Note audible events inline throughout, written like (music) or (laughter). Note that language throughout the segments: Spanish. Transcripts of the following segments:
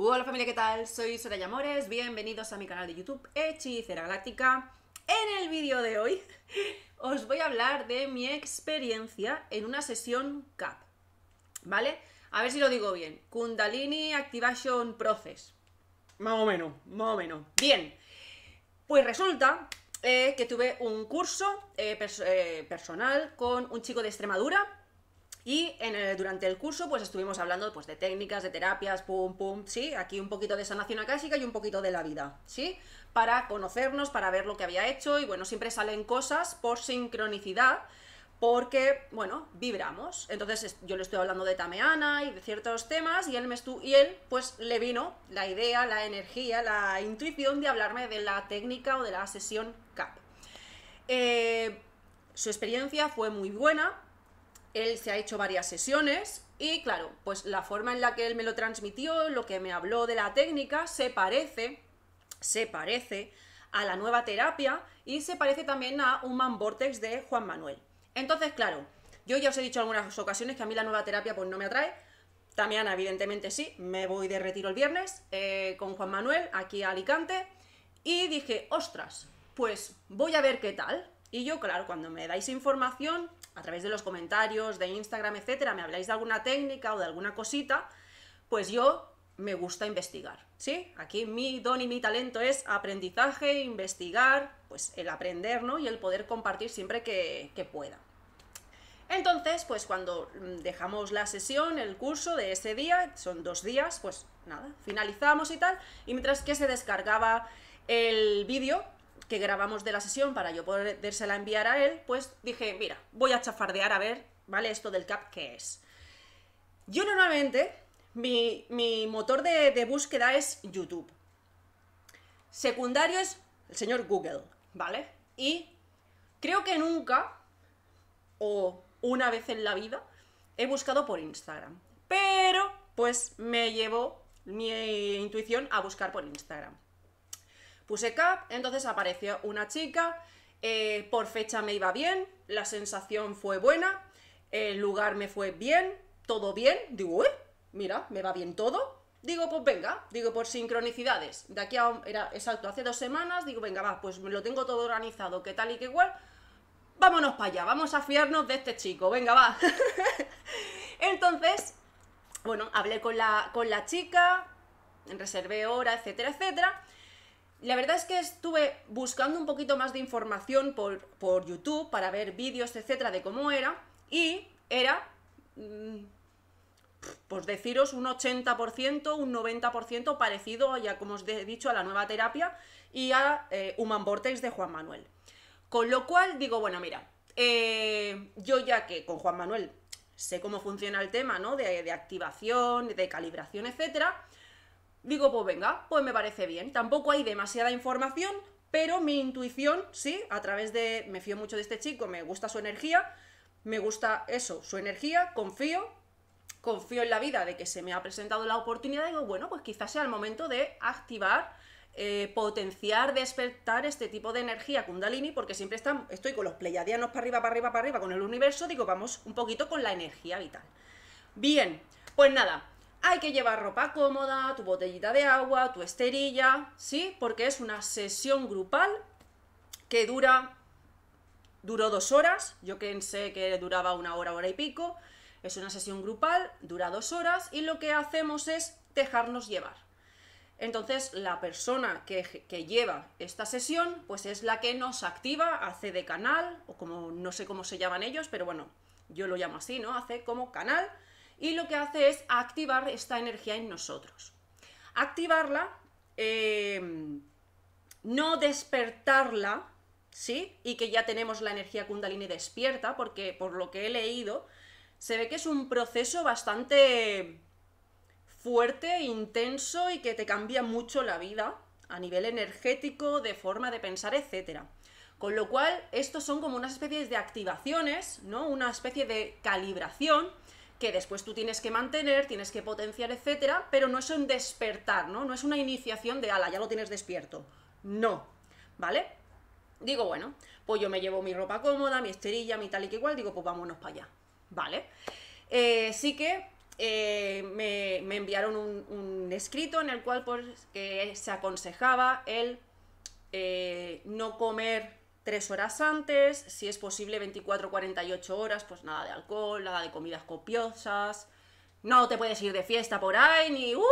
Hola familia, ¿qué tal? Soy Soraya Amores, bienvenidos a mi canal de YouTube Hechicera Galáctica. En el vídeo de hoy (laughs) os voy a hablar de mi experiencia en una sesión CAP, ¿vale? A ver si lo digo bien, Kundalini Activation Process. Más o menos, más o menos. Bien, pues resulta eh, que tuve un curso eh, eh, personal con un chico de Extremadura y durante el curso pues estuvimos hablando pues, de técnicas, de terapias, pum, pum, sí, aquí un poquito de sanación acásica y un poquito de la vida, ¿sí? Para conocernos, para ver lo que había hecho y bueno, siempre salen cosas por sincronicidad porque, bueno, vibramos. Entonces yo le estoy hablando de Tameana y de ciertos temas y él, me y él pues le vino la idea, la energía, la intuición de hablarme de la técnica o de la sesión CAP. Eh, su experiencia fue muy buena, él se ha hecho varias sesiones y claro, pues la forma en la que él me lo transmitió, lo que me habló de la técnica, se parece, se parece a la nueva terapia y se parece también a un Man Vortex de Juan Manuel. Entonces, claro, yo ya os he dicho en algunas ocasiones que a mí la nueva terapia pues no me atrae. También, evidentemente, sí, me voy de retiro el viernes eh, con Juan Manuel aquí a Alicante. Y dije, ostras, pues voy a ver qué tal. Y yo, claro, cuando me dais información, a través de los comentarios, de Instagram, etcétera, me habláis de alguna técnica o de alguna cosita, pues yo me gusta investigar, ¿sí? Aquí mi don y mi talento es aprendizaje, investigar, pues el aprender, ¿no? Y el poder compartir siempre que, que pueda. Entonces, pues cuando mm, dejamos la sesión, el curso de ese día, son dos días, pues nada, finalizamos y tal, y mientras que se descargaba el vídeo, que grabamos de la sesión para yo podérsela enviar a él, pues dije, mira, voy a chafardear a ver, ¿vale? Esto del CAP, ¿qué es? Yo normalmente, mi, mi motor de, de, búsqueda es YouTube. Secundario es el señor Google, ¿vale? Y creo que nunca, o una vez en la vida, he buscado por Instagram. Pero, pues me llevó mi intuición a buscar por Instagram. Puse cap, entonces apareció una chica, eh, por fecha me iba bien, la sensación fue buena, el lugar me fue bien, todo bien. Digo, uy, mira, me va bien todo. Digo, pues venga, digo, por sincronicidades. De aquí a, era exacto, hace dos semanas, digo, venga, va, pues lo tengo todo organizado, qué tal y qué igual. Vámonos para allá, vamos a fiarnos de este chico, venga, va. (laughs) Entonces, bueno, hablé con la, con la chica, reservé hora, etcétera, etcétera. La verdad es que estuve buscando un poquito más de información por, YouTube para ver vídeos, etcétera, de cómo era, y era, mm, pues deciros, un 80%, un 90% parecido, ya como os he dicho, a la nueva terapia y a eh, Human Vortex de Juan Manuel. Con lo cual digo, bueno, mira, eh, yo ya que con Juan Manuel sé cómo funciona el tema, ¿no? De, de activación, de calibración, etcétera, digo, pues venga, pues me parece bien. Tampoco hay demasiada información, pero mi intuición, sí, a través de, me fío mucho de este chico, me gusta su energía, me gusta eso, su energía, confío, confío en la vida de que se me ha presentado la oportunidad, digo, bueno, pues quizás sea el momento de activar, eh, potenciar, despertar este tipo de energía kundalini, porque siempre estoy con los pleyadianos para arriba, para arriba, para arriba, con el universo, digo, vamos un poquito con la energía vital. Bien, pues nada, hay que llevar ropa cómoda, tu botellita de agua, tu esterilla, ¿sí? Porque es una sesión grupal que dura, duró dos horas, yo pensé que duraba una hora, hora y pico, es una sesión grupal, dura dos horas y lo que hacemos es dejarnos llevar. Entonces la persona que, que, lleva esta sesión pues es la que nos activa, hace de canal, o como no sé cómo se llaman ellos, pero bueno, yo lo llamo así, ¿no? Hace como canal y lo que hace es activar esta energía en nosotros. Activarla, eh, no despertarla, ¿sí? Y que ya tenemos la energía kundalini despierta, porque por lo que he leído, se ve que es un proceso bastante fuerte, intenso y que te cambia mucho la vida a nivel energético, de forma de pensar, etc. Con lo cual, estos son como unas especies de activaciones, ¿no? Una especie de calibración que después tú tienes que mantener, tienes que potenciar, etcétera, pero no es un despertar, ¿no? No es una iniciación de ala, ya lo tienes despierto. No, ¿vale? Digo, bueno, pues yo me llevo mi ropa cómoda, mi esterilla, mi tal y que igual, digo, pues vámonos para allá, ¿vale? Eh, sí que eh, me, enviaron un, escrito en el cual pues, se aconsejaba el eh, no comer tres horas antes, si es posible 24-48 horas, pues nada de alcohol, nada de comidas copiosas, no te puedes ir de fiesta por ahí ni uh,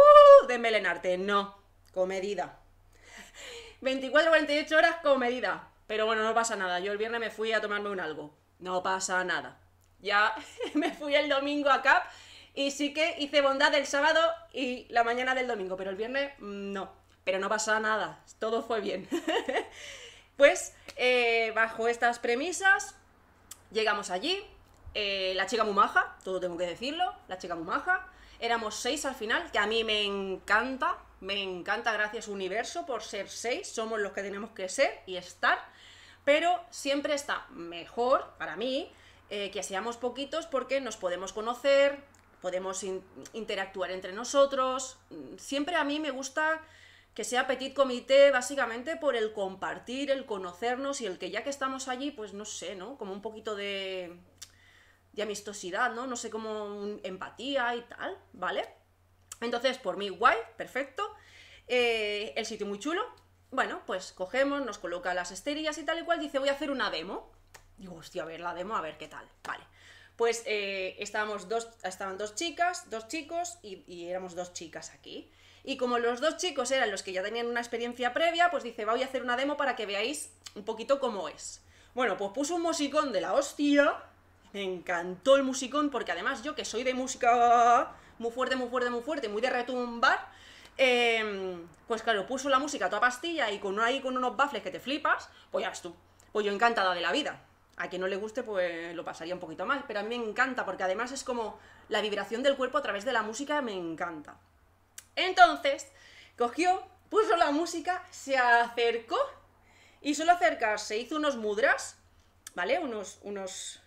de melenarte, no, comedida. 24-48 horas comedida, pero bueno, no pasa nada, yo el viernes me fui a tomarme un algo, no pasa nada. Ya (laughs) me fui el domingo a CAP y sí que hice bondad el sábado y la mañana del domingo, pero el viernes mm, no, pero no pasa nada, todo fue bien. (laughs) pues eh, bajo estas premisas, llegamos allí. Eh, la chica mumaja, todo tengo que decirlo, la chica mumaja. Éramos seis al final, que a mí me encanta, me encanta, gracias universo, por ser seis, somos los que tenemos que ser y estar. Pero siempre está mejor, para mí, eh, que seamos poquitos porque nos podemos conocer, podemos interactuar entre nosotros. Mm, siempre a mí me gusta que sea petit comité básicamente por el compartir, el conocernos y el que ya que estamos allí, pues no sé, ¿no? Como un poquito de, amistosidad, ¿no? No sé, como empatía y tal, ¿vale? Entonces, por mí, guay, perfecto. Eh, el sitio muy chulo. Bueno, pues cogemos, nos coloca las esterillas y tal y cual, dice, voy a hacer una demo. Digo, hostia, a ver la demo, a ver qué tal. Vale. Pues eh, estábamos dos, estaban dos chicas, dos chicos y, y éramos dos chicas aquí. Y como los dos chicos eran los que ya tenían una experiencia previa, pues dice, voy a hacer una demo para que veáis un poquito cómo es. Bueno, pues puso un musicón de la hostia. Me encantó el musicón porque además yo que soy de música muy fuerte, muy fuerte, muy fuerte, muy de retumbar, em, pues claro, puso la música a toda pastilla y con ahí con unos baffles que te flipas, pues ya ves tú. Pues yo encantada de la vida. A quien no le guste, pues lo pasaría un poquito más, pero a mí me encanta porque además es como la vibración del cuerpo a través de la música me encanta. Entonces, cogió, puso la música, se acercó y solo acercarse hizo unos mudras, ¿vale? Unos, unos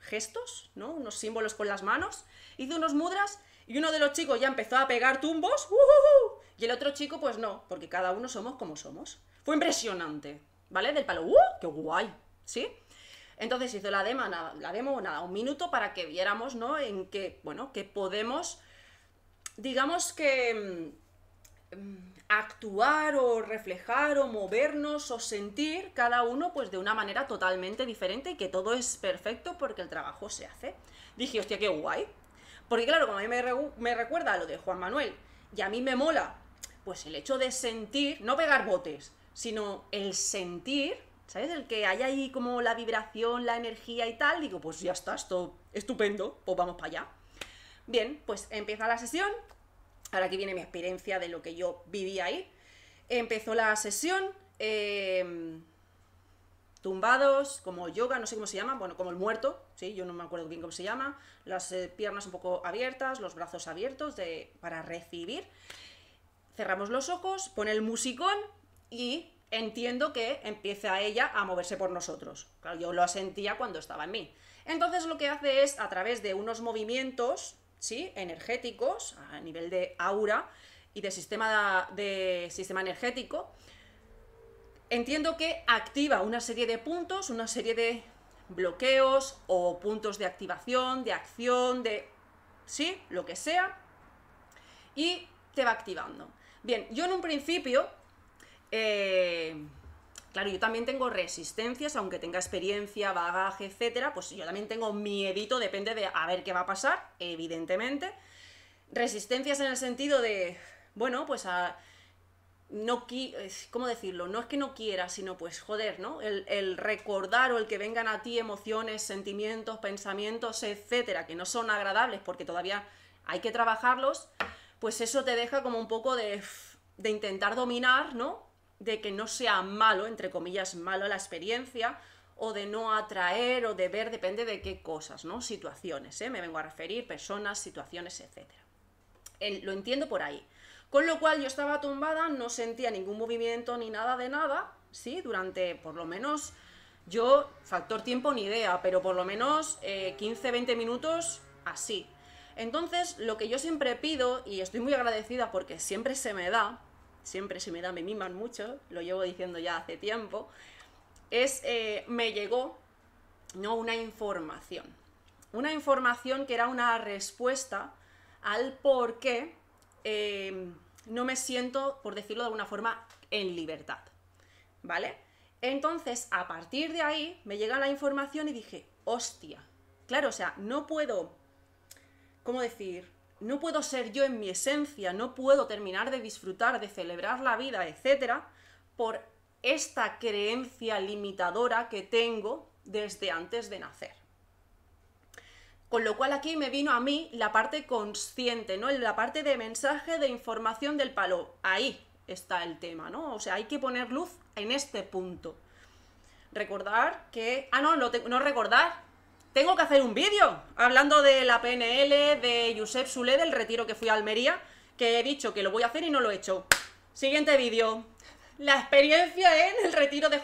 gestos, ¿no? Unos símbolos con las manos. Hizo unos mudras y uno de los chicos ya empezó a pegar tumbos. ¡Uh, uh, uh! y el otro chico, pues no, porque cada uno somos como somos. Fue impresionante, ¿vale? Del palo, ¡uh! ¡Qué guay! ¿Sí? Entonces hizo la, demo, nada, la demo, nada, un minuto para que viéramos, ¿no? En qué, bueno, que podemos digamos que mm, actuar o reflejar o movernos o sentir cada uno pues de una manera totalmente diferente y que todo es perfecto porque el trabajo se hace. Dije, hostia, qué guay. Porque claro, como a mí me, recuerda lo de Juan Manuel y a mí me mola, pues el hecho de sentir, no pegar botes, sino el sentir, ¿sabes? El que hay ahí como la vibración, la energía y tal, digo, pues ya está, esto estupendo, pues vamos para allá. Bien, pues empieza la sesión. Ahora aquí viene mi experiencia de lo que yo viví ahí. Empezó la sesión. Em, tumbados, como yoga, no sé cómo se llama, bueno, como el muerto, sí, yo no me acuerdo bien cómo se llama, las eh, piernas un poco abiertas, los brazos abiertos de, para recibir. Cerramos los ojos, pone el musicón y entiendo que empieza ella a moverse por nosotros. yo lo sentía cuando estaba en mí. Entonces lo que hace es, a través de unos movimientos, ¿sí? energéticos, a nivel de aura y de sistema, de sistema energético, entiendo que activa una serie de puntos, una serie de bloqueos o puntos de activación, de acción, de... ¿sí? Lo que sea. Y te va activando. Bien, yo en un principio... Eh, Claro, yo también tengo resistencias, aunque tenga experiencia, bagaje, etcétera, pues yo también tengo miedito, depende de a ver qué va a pasar, evidentemente. Resistencias en el sentido de, bueno, pues a, no ¿cómo decirlo? No es que no quiera, sino pues joder, ¿no? El, el, recordar o el que vengan a ti emociones, sentimientos, pensamientos, etcétera, que no son agradables porque todavía hay que trabajarlos, pues eso te deja como un poco de, de intentar dominar, ¿no? de que no sea malo, entre comillas, malo la experiencia, o de no atraer o de ver, depende de qué cosas, ¿no? Situaciones, ¿eh? me vengo a referir, personas, situaciones, etc. lo entiendo por ahí. Con lo cual yo estaba tumbada, no sentía ningún movimiento ni nada de nada, ¿sí? Durante por lo menos, yo, factor tiempo ni idea, pero por lo menos 15-20 eh, minutos así. Entonces, lo que yo siempre pido, y estoy muy agradecida porque siempre se me da, siempre se me da, me miman mucho, lo llevo diciendo ya hace tiempo, es eh, me llegó no una información, una información que era una respuesta al por qué eh, no me siento, por decirlo de alguna forma, en libertad, ¿vale? Entonces, a partir de ahí, me llega la información y dije, hostia, claro, o sea, no puedo, ¿cómo decir? no puedo ser yo en mi esencia, no puedo terminar de disfrutar, de celebrar la vida, etcétera, por esta creencia limitadora que tengo desde antes de nacer. Con lo cual aquí me vino a mí la parte consciente, ¿no? La parte de mensaje de información del palo. Ahí está el tema, ¿no? O sea, hay que poner luz en este punto. Recordar que. Ah, no, no recordar, tengo que hacer un vídeo hablando de la PNL, de Josep Sule, del retiro que fui a Almería, que he dicho que lo voy a hacer y no lo he hecho. Siguiente vídeo. La experiencia en el retiro de,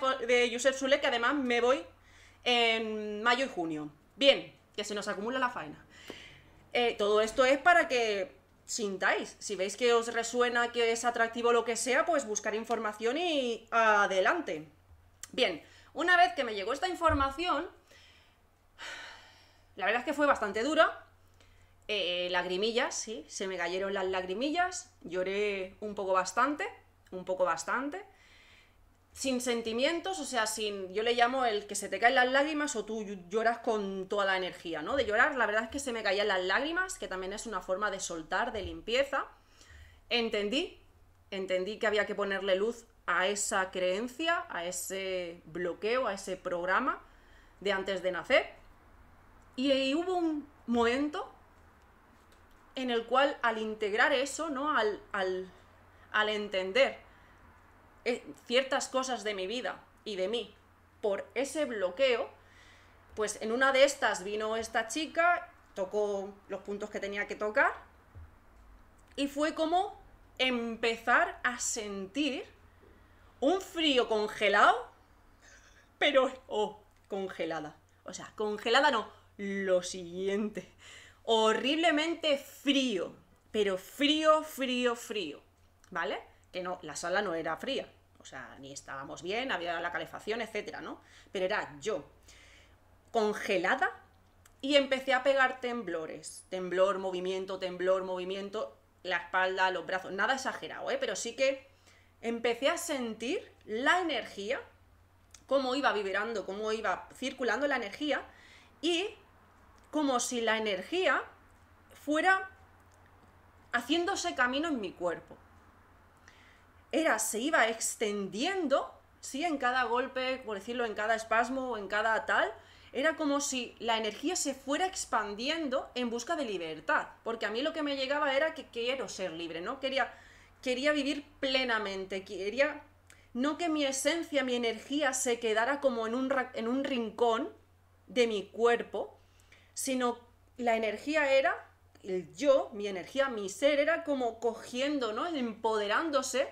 Joseph de Sule, que además me voy en mayo y junio. Bien, que se nos acumula la faena. Eh, todo esto es para que sintáis. Si veis que os resuena, que es atractivo lo que sea, pues buscar información y adelante. Bien, una vez que me llegó esta información, la verdad es que fue bastante dura. Eh, lagrimillas, sí, se me cayeron las lagrimillas, lloré un poco bastante, un poco bastante. Sin sentimientos, o sea, sin. Yo le llamo el que se te caen las lágrimas o tú lloras con toda la energía, ¿no? De llorar, la verdad es que se me caían las lágrimas, que también es una forma de soltar, de limpieza. Entendí, entendí que había que ponerle luz a esa creencia, a ese bloqueo, a ese programa de antes de nacer. Y hubo un momento en el cual al integrar eso, ¿no? Al, entender eh, ciertas cosas de mi vida y de mí por ese bloqueo, pues en una de estas vino esta chica, tocó los puntos que tenía que tocar y fue como empezar a sentir un frío congelado, pero... oh, congelada. O sea, congelada no, lo siguiente. Horriblemente frío, pero frío, frío, frío, ¿vale? Que no, la sala no era fría, o sea, ni estábamos bien, había la calefacción, etcétera, ¿no? Pero era yo, congelada, y empecé a pegar temblores, temblor, movimiento, temblor, movimiento, la espalda, los brazos, nada exagerado, ¿eh? Pero sí que empecé a sentir la energía, cómo iba vibrando, cómo iba circulando la energía, y como si la energía fuera haciéndose camino en mi cuerpo. Era, se iba extendiendo, sí, en cada golpe, por decirlo, en cada espasmo o en cada tal, era como si la energía se fuera expandiendo en busca de libertad, porque a mí lo que me llegaba era que quiero ser libre, ¿no? Quería, quería vivir plenamente, quería no que mi esencia, mi energía se quedara como en un, en un rincón de mi cuerpo, sino la energía era, el yo, mi energía, mi ser era como cogiendo, Empoderándose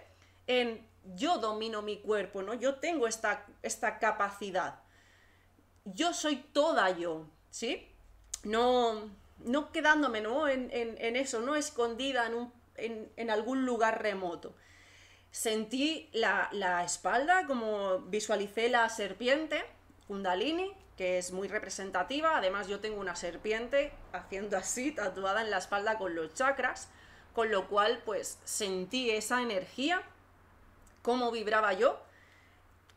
en yo domino mi cuerpo, ¿no? Yo tengo esta, capacidad. Yo soy toda yo, ¿sí? No, no quedándome, En, en, eso, no escondida en, algún lugar remoto. Sentí la, la espalda, como visualicé la serpiente, Kundalini, que es muy representativa. Además, yo tengo una serpiente haciendo así, tatuada en la espalda con los chakras, con lo cual, pues sentí esa energía, cómo vibraba yo,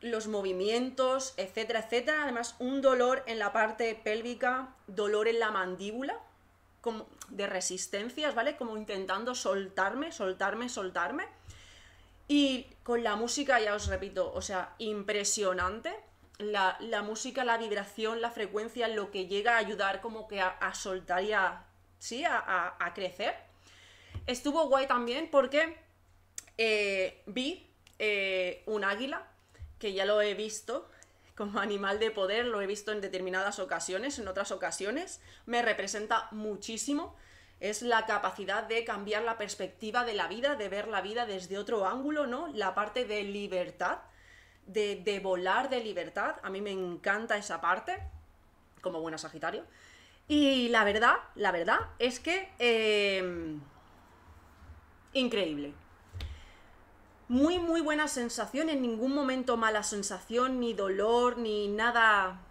los movimientos, etcétera, etcétera. Además, un dolor en la parte pélvica, dolor en la mandíbula, como de resistencias, ¿vale? Como intentando soltarme, soltarme, soltarme. Y con la música, ya os repito, o sea, impresionante la, música, la vibración, la frecuencia, lo que llega a ayudar como que a, soltar y a, sí, a, crecer. Estuvo guay también porque eh, vi eh, un águila, que ya lo he visto como animal de poder, lo he visto en determinadas ocasiones, en otras ocasiones, me representa muchísimo. Es la capacidad de cambiar la perspectiva de la vida, de ver la vida desde otro ángulo, ¿no? La parte de libertad de, volar de libertad. A mí me encanta esa parte, como buena Sagitario. Y la verdad, la verdad es que... Em, increíble. Muy, muy buena sensación, en ningún momento mala sensación, ni dolor, ni nada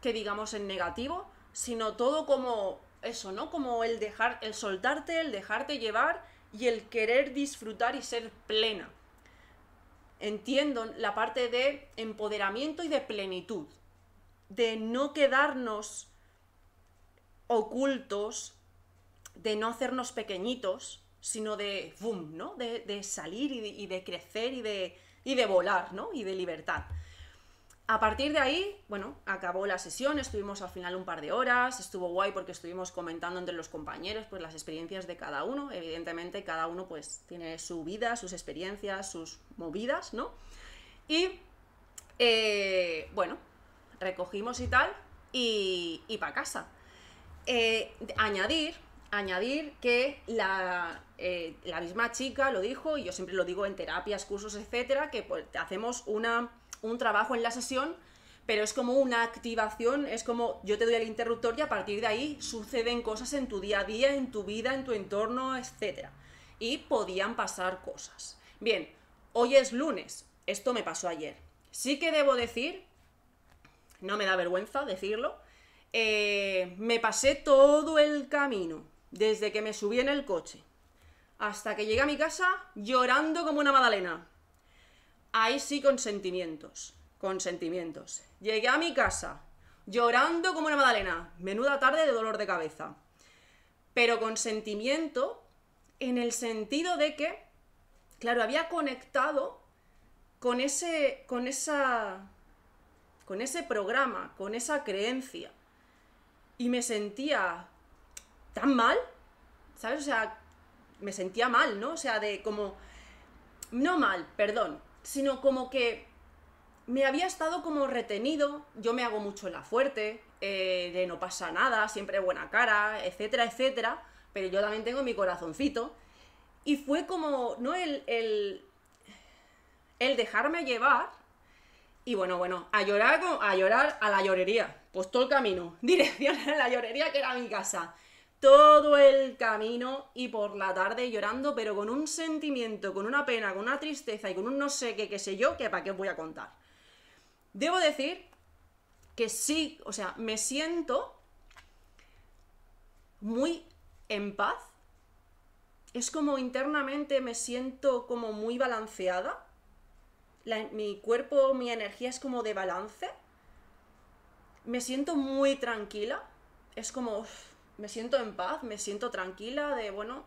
que digamos en negativo, sino todo como eso, ¿no? Como el dejar, el soltarte, el dejarte llevar y el querer disfrutar y ser plena entiendo la parte de empoderamiento y de plenitud, de no quedarnos ocultos, de no hacernos pequeñitos, sino de boom, De, salir y de, crecer y de, volar, Y de libertad. A partir de ahí, bueno, acabó la sesión, estuvimos al final un par de horas, estuvo guay porque estuvimos comentando entre los compañeros pues las experiencias de cada uno, evidentemente cada uno pues tiene su vida, sus experiencias, sus movidas, ¿no? Y eh, bueno, recogimos y tal y, y para casa. Eh, añadir, añadir que eh, la, misma chica lo dijo, y yo siempre lo digo en terapias, cursos, etcétera, que pues, hacemos una un trabajo en la sesión, pero es como una activación, es como yo te doy el interruptor y a partir de ahí suceden cosas en tu día a día, en tu vida, en tu entorno, etc. Y podían pasar cosas. Bien, hoy es lunes, esto me pasó ayer. Sí que debo decir, no me da vergüenza decirlo, eh, me pasé todo el camino, desde que me subí en el coche hasta que llegué a mi casa llorando como una Madalena. Ahí sí con sentimientos. Llegué a mi casa llorando como una madalena, menuda tarde de dolor de cabeza. Pero con sentimiento en el sentido de que, claro, había conectado con ese, con esa, con ese programa, con esa creencia. Y me sentía tan mal, ¿sabes? O sea, me sentía mal, ¿no? O sea, de como, no mal, perdón, sino como que me había estado como retenido, yo me hago mucho en la fuerte, eh, de no pasa nada, siempre buena cara, etcétera, etcétera, pero yo también tengo mi corazoncito. Y fue como, ¿no? El, el, dejarme llevar y bueno, bueno, a llorar, a llorar a la llorería, pues todo el camino, (laughs) dirección a la llorería que era mi casa todo el camino y por la tarde llorando, pero con un sentimiento, con una pena, con una tristeza y con un no sé qué, qué sé yo, que para qué os voy a contar. Debo decir que sí, o sea, me siento muy en paz. Es como internamente me siento como muy balanceada. mi cuerpo, mi energía es como de balance. Me siento muy tranquila. Es como, me siento en paz, me siento tranquila de, bueno,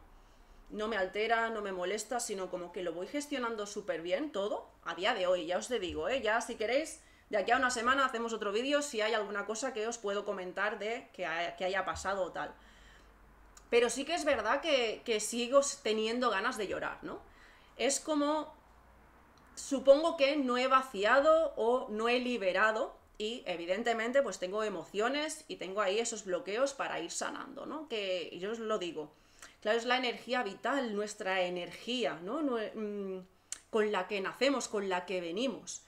no me altera, no me molesta, sino como que lo voy gestionando súper bien todo a día de hoy, ya os te digo, ¿eh? ya si queréis, de aquí a una semana hacemos otro vídeo si hay alguna cosa que os puedo comentar de que, haya, pasado o tal. Pero sí que es verdad que, que sigo teniendo ganas de llorar, ¿no? Es como, supongo que no he vaciado o no he liberado y evidentemente pues tengo emociones y tengo ahí esos bloqueos para ir sanando, ¿no? Que yo os lo digo. Claro, es la energía vital, nuestra energía, ¿no? Mm, con la que nacemos, con la que venimos.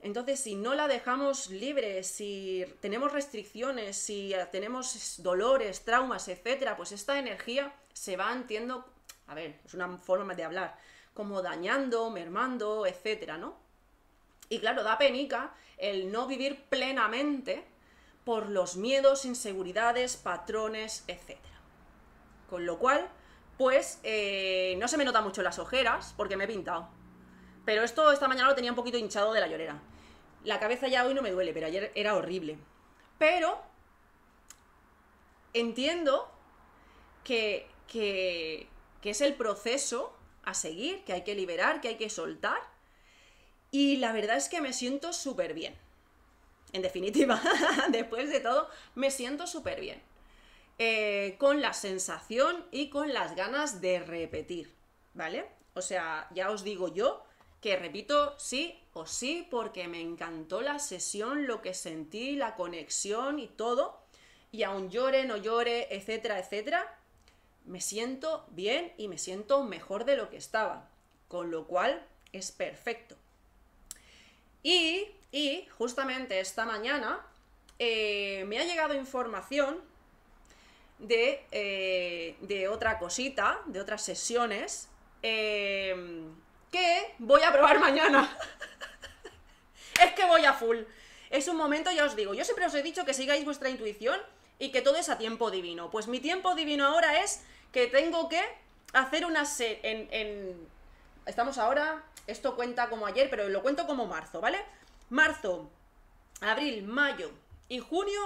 Entonces, si no la dejamos libre, si tenemos restricciones, si tenemos dolores, traumas, etcétera, pues esta energía se va entiendo, a ver, es una forma de hablar, como dañando, mermando, etcétera, ¿no? Y claro, da penica el no vivir plenamente por los miedos, inseguridades, patrones, etc. Con lo cual, pues eh, no se me nota mucho las ojeras porque me he pintado. Pero esto esta mañana lo tenía un poquito hinchado de la llorera. La cabeza ya hoy no me duele, pero ayer era horrible. Pero entiendo que, que, que es el proceso a seguir, que hay que liberar, que hay que soltar y la verdad es que me siento súper bien. En definitiva, (laughs) después de todo, me siento súper bien. Eh, con la sensación y con las ganas de repetir, ¿vale? O sea, ya os digo yo que repito sí o sí porque me encantó la sesión, lo que sentí, la conexión y todo. Y aún llore, no llore, etcétera, etcétera, me siento bien y me siento mejor de lo que estaba. Con lo cual es perfecto. Y, justamente esta mañana eh, me ha llegado información eh, de, otra cosita, de otras sesiones, eh, que voy a probar (laughs) mañana. es que voy a full. Es un momento, ya os digo, yo siempre os he dicho que sigáis vuestra intuición y que todo es a tiempo divino. Pues mi tiempo divino ahora es que tengo que hacer una... serie... en estamos ahora, esto cuenta como ayer, pero lo cuento como marzo, ¿vale? Marzo, abril, mayo y junio,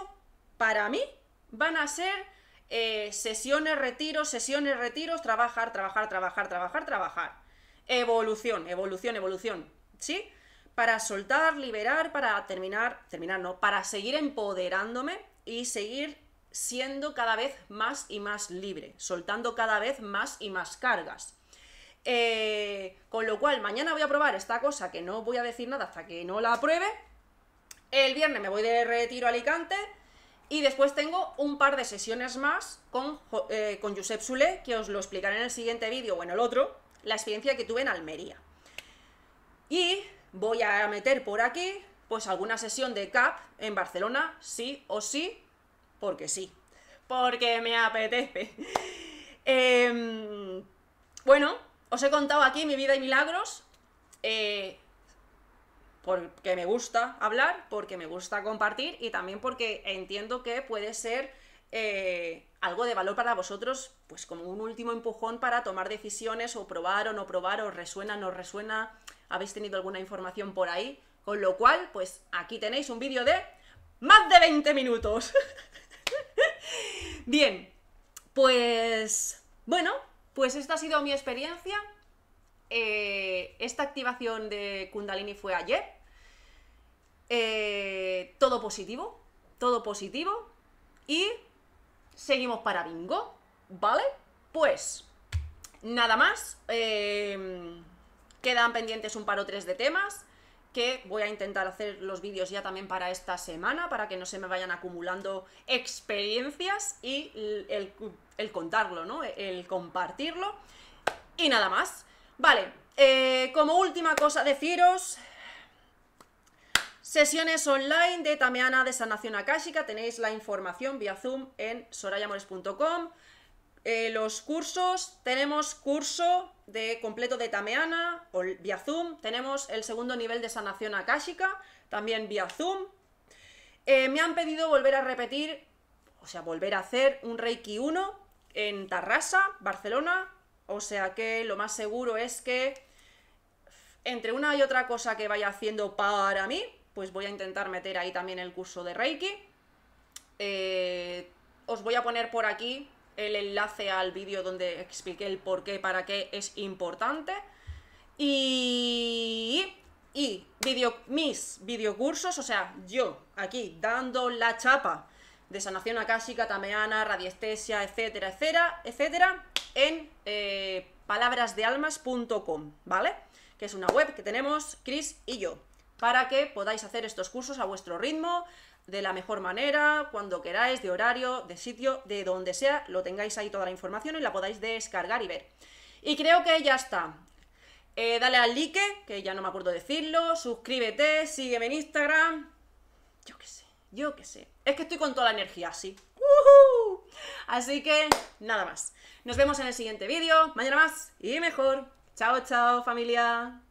para mí, van a ser eh, sesiones, retiros, sesiones, retiros, trabajar, trabajar, trabajar, trabajar, trabajar. Evolución, evolución, evolución, ¿sí? Para soltar, liberar, para terminar, terminar no, para seguir empoderándome y seguir siendo cada vez más y más libre, soltando cada vez más y más cargas. Eh, con lo cual, mañana voy a probar esta cosa que no voy a decir nada hasta que no la apruebe. El viernes me voy de retiro a Alicante. Y después tengo un par de sesiones más con, eh, Josep Sule, que os lo explicaré en el siguiente vídeo o en el otro, la experiencia que tuve en Almería. Y voy a meter por aquí, pues alguna sesión de CAP en Barcelona, sí o sí, porque sí, porque me apetece. (laughs) Em, bueno, os he contado aquí mi vida y milagros. Eh, porque me gusta hablar, porque me gusta compartir y también porque entiendo que puede ser eh, algo de valor para vosotros, pues como un último empujón para tomar decisiones o probar o no probar, o resuena, o no resuena, habéis tenido alguna información por ahí. Con lo cual, pues aquí tenéis un vídeo de más de 20 minutos. (laughs) Bien, pues bueno, pues esta ha sido mi experiencia. Eh, esta activación de Kundalini fue ayer. Eh, todo positivo, todo positivo. Y seguimos para bingo, ¿vale? Pues nada más. Eh, quedan pendientes un par o tres de temas que voy a intentar hacer los vídeos ya también para esta semana, para que no se me vayan acumulando experiencias y el, contarlo, El compartirlo. Y nada más. Vale, eh, como última cosa deciros, sesiones online de Tameana de Sanación Akashica, tenéis la información vía Zoom en sorayamores.com. Eh, los cursos, tenemos curso de completo de Tameana, o vía Zoom, tenemos el segundo nivel de sanación akáshica, también vía Zoom. Eh, me han pedido volver a repetir, o sea, volver a hacer un Reiki 1 en Tarrasa, Barcelona, o sea que lo más seguro es que entre una y otra cosa que vaya haciendo para mí, pues voy a intentar meter ahí también el curso de Reiki. Eh, os voy a poner por aquí el enlace al vídeo donde expliqué el por qué, para qué es importante. Y, y video, mis videocursos, o sea, yo aquí dando la chapa de sanación acásica, tameana, radiestesia, etcétera, etcétera, etcétera, en eh, palabrasdealmas.com, ¿vale? Que es una web que tenemos Chris y yo, para que podáis hacer estos cursos a vuestro ritmo, de la mejor manera, cuando queráis, de horario, de sitio, de donde sea, lo tengáis ahí toda la información y la podáis descargar y ver. Y creo que ya está. Eh, dale al like, que ya no me acuerdo decirlo, suscríbete, sígueme en Instagram. Yo qué sé, yo qué sé. Es que estoy con toda la energía así. Así que nada más. Nos vemos en el siguiente vídeo, mañana más y mejor. Chao, chao familia.